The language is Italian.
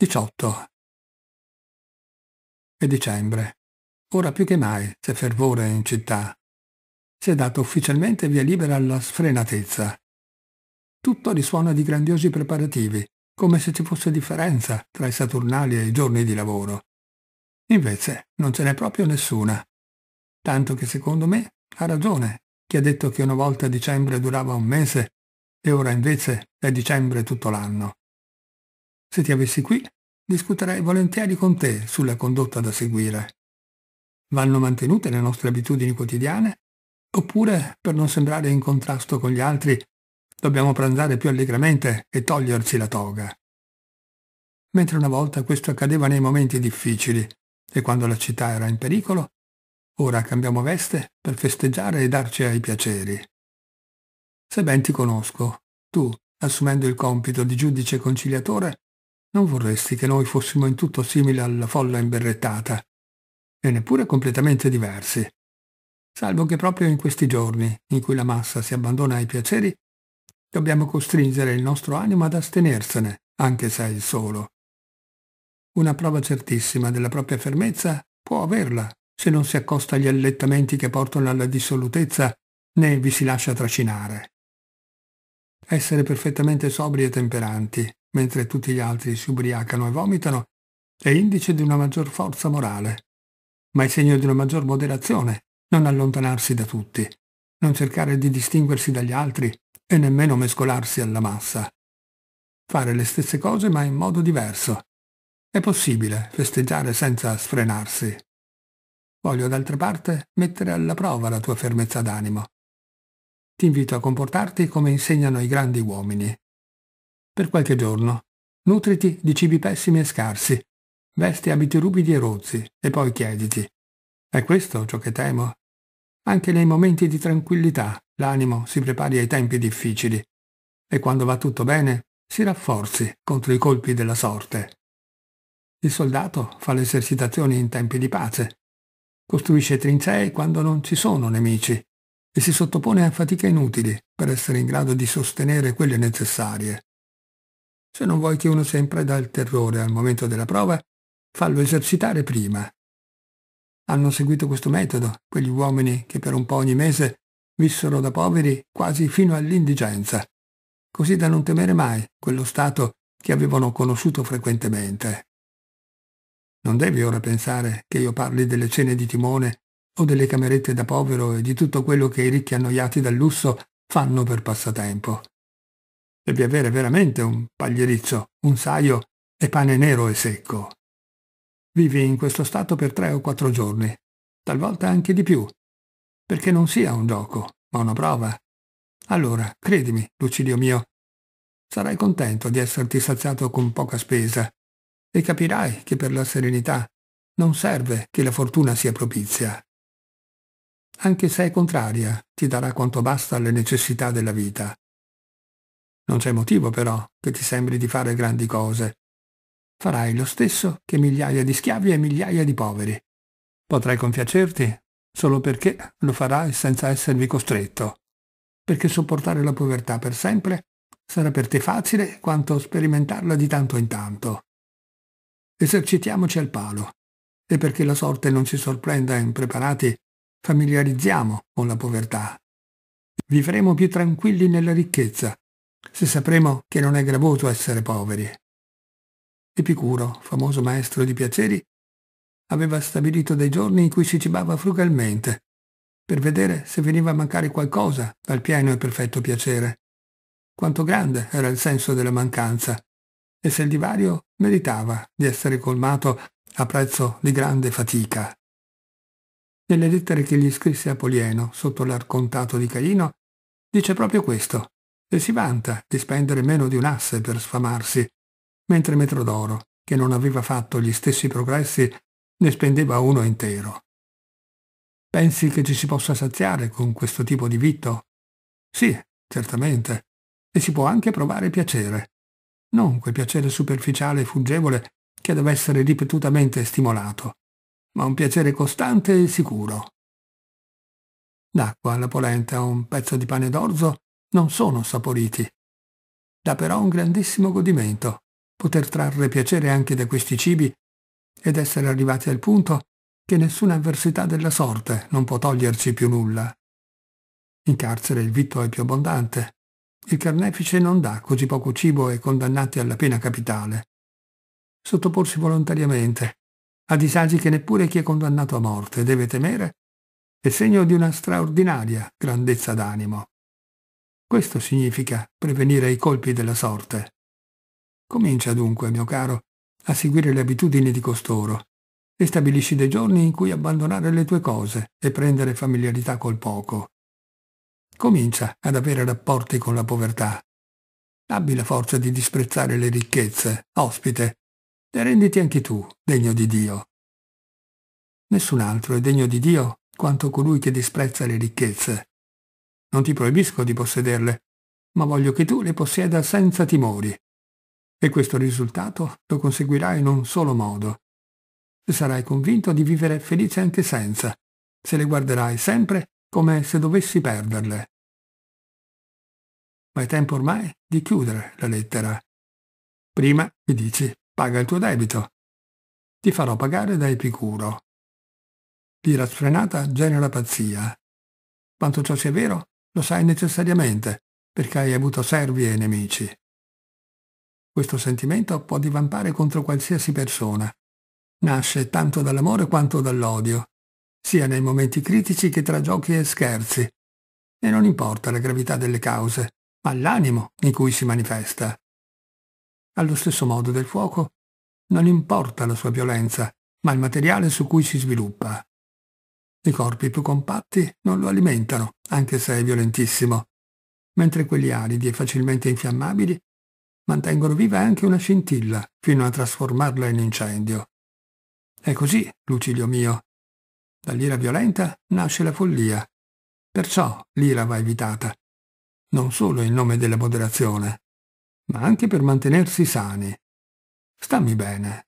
18. È dicembre. Ora più che mai c'è fervore in città. Si è data ufficialmente via libera alla sfrenatezza. Tutto risuona di grandiosi preparativi, come se ci fosse differenza tra i saturnali e i giorni di lavoro. Invece non ce n'è proprio nessuna. Tanto che secondo me ha ragione chi ha detto che una volta dicembre durava un mese e ora invece è dicembre tutto l'anno. Se ti avessi qui, discuterei volentieri con te sulla condotta da seguire. Vanno mantenute le nostre abitudini quotidiane? Oppure, per non sembrare in contrasto con gli altri, dobbiamo pranzare più allegramente e toglierci la toga? Mentre una volta questo accadeva nei momenti difficili e quando la città era in pericolo, ora cambiamo veste per festeggiare e darci ai piaceri. Se ben ti conosco, tu, assumendo il compito di giudice conciliatore, non vorresti che noi fossimo in tutto simili alla folla imberrettata, e neppure completamente diversi. Salvo che proprio in questi giorni, in cui la massa si abbandona ai piaceri, dobbiamo costringere il nostro animo ad astenersene, anche se è il solo. Una prova certissima della propria fermezza può averla se non si accosta agli allettamenti che portano alla dissolutezza né vi si lascia tracinare. Essere perfettamente sobri e temperanti, mentre tutti gli altri si ubriacano e vomitano, è indice di una maggior forza morale, ma è segno di una maggior moderazione, non allontanarsi da tutti, non cercare di distinguersi dagli altri e nemmeno mescolarsi alla massa. Fare le stesse cose ma in modo diverso. È possibile festeggiare senza sfrenarsi. Voglio d'altra parte mettere alla prova la tua fermezza d'animo. Ti invito a comportarti come insegnano i grandi uomini, per qualche giorno. Nutriti di cibi pessimi e scarsi. Vesti abiti ruvidi e rozzi e poi chiediti. È questo ciò che temo? Anche nei momenti di tranquillità l'animo si prepari ai tempi difficili e quando va tutto bene si rafforzi contro i colpi della sorte. Il soldato fa le esercitazioni in tempi di pace, costruisce trincee quando non ci sono nemici e si sottopone a fatiche inutili per essere in grado di sostenere quelle necessarie. Se non vuoi che uno sempre dà il terrore al momento della prova, fallo esercitare prima. Hanno seguito questo metodo quegli uomini che per un po' ogni mese vissero da poveri quasi fino all'indigenza, così da non temere mai quello stato che avevano conosciuto frequentemente. Non devi ora pensare che io parli delle cene di timone o delle camerette da povero e di tutto quello che i ricchi annoiati dal lusso fanno per passatempo. Devi avere veramente un paglierizzo, un saio e pane nero e secco. Vivi in questo stato per tre o quattro giorni, talvolta anche di più, perché non sia un gioco, ma una prova. Allora, credimi, Lucidio mio, sarai contento di esserti saziato con poca spesa e capirai che per la serenità non serve che la fortuna sia propizia. Anche se è contraria, ti darà quanto basta alle necessità della vita. Non c'è motivo però che ti sembri di fare grandi cose. Farai lo stesso che migliaia di schiavi e migliaia di poveri. Potrai compiacerti solo perché lo farai senza esservi costretto, perché sopportare la povertà per sempre sarà per te facile quanto sperimentarla di tanto in tanto. Esercitiamoci al palo e perché la sorte non ci sorprenda impreparati, familiarizziamo con la povertà. Vivremo più tranquilli nella ricchezza se sapremo che non è gravoso essere poveri. Epicuro, famoso maestro di piaceri, aveva stabilito dei giorni in cui si cibava frugalmente, per vedere se veniva a mancare qualcosa dal pieno e perfetto piacere. Quanto grande era il senso della mancanza e se il divario meritava di essere colmato a prezzo di grande fatica. Nelle lettere che gli scrisse a Polieno, sotto l'arcontato di Caino dice proprio questo e si vanta di spendere meno di un asse per sfamarsi, mentre Metrodoro, che non aveva fatto gli stessi progressi, ne spendeva uno intero. Pensi che ci si possa saziare con questo tipo di vitto? Sì, certamente, e si può anche provare piacere. Non quel piacere superficiale e fuggevole che deve essere ripetutamente stimolato, ma un piacere costante e sicuro. D'acqua alla polenta, un pezzo di pane d'orzo non sono saporiti. Dà però un grandissimo godimento poter trarre piacere anche da questi cibi ed essere arrivati al punto che nessuna avversità della sorte non può toglierci più nulla. In carcere il vitto è più abbondante, il carnefice non dà così poco cibo ai condannati alla pena capitale. Sottoporsi volontariamente a disagi che neppure chi è condannato a morte deve temere è segno di una straordinaria grandezza d'animo. Questo significa prevenire i colpi della sorte. Comincia dunque, mio caro, a seguire le abitudini di costoro e stabilisci dei giorni in cui abbandonare le tue cose e prendere familiarità col poco. Comincia ad avere rapporti con la povertà. Abbi la forza di disprezzare le ricchezze, ospite, e renditi anche tu degno di Dio. Nessun altro è degno di Dio quanto colui che disprezza le ricchezze non ti proibisco di possederle, ma voglio che tu le possieda senza timori. E questo risultato lo conseguirai in un solo modo. Sarai convinto di vivere felice anche senza, se le guarderai sempre come se dovessi perderle. Ma è tempo ormai di chiudere la lettera. Prima mi dici, paga il tuo debito. Ti farò pagare da Epicuro. L'ira sfrenata genera pazzia. Quanto ciò sia vero, lo sai necessariamente, perché hai avuto servi e nemici. Questo sentimento può divampare contro qualsiasi persona. Nasce tanto dall'amore quanto dall'odio, sia nei momenti critici che tra giochi e scherzi. E non importa la gravità delle cause, ma l'animo in cui si manifesta. Allo stesso modo del fuoco, non importa la sua violenza, ma il materiale su cui si sviluppa. I corpi più compatti non lo alimentano, anche se è violentissimo, mentre quelli aridi e facilmente infiammabili mantengono viva anche una scintilla fino a trasformarla in incendio. È così, Lucilio mio. Dall'ira violenta nasce la follia. Perciò l'ira va evitata, non solo in nome della moderazione, ma anche per mantenersi sani. Stammi bene,